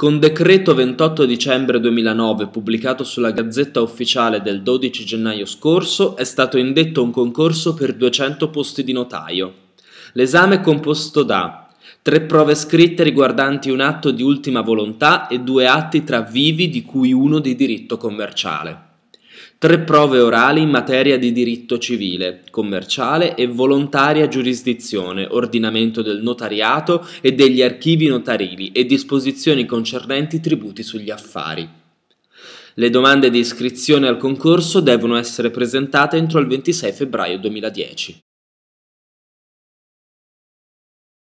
Con decreto 28 dicembre 2009 pubblicato sulla Gazzetta Ufficiale del 12 gennaio scorso è stato indetto un concorso per 200 posti di notaio. L'esame è composto da tre prove scritte riguardanti un atto di ultima volontà e due atti tra vivi di cui uno di diritto commerciale. Tre prove orali in materia di diritto civile, commerciale e volontaria giurisdizione, ordinamento del notariato e degli archivi notarili e disposizioni concernenti tributi sugli affari. Le domande di iscrizione al concorso devono essere presentate entro il 26 febbraio 2010.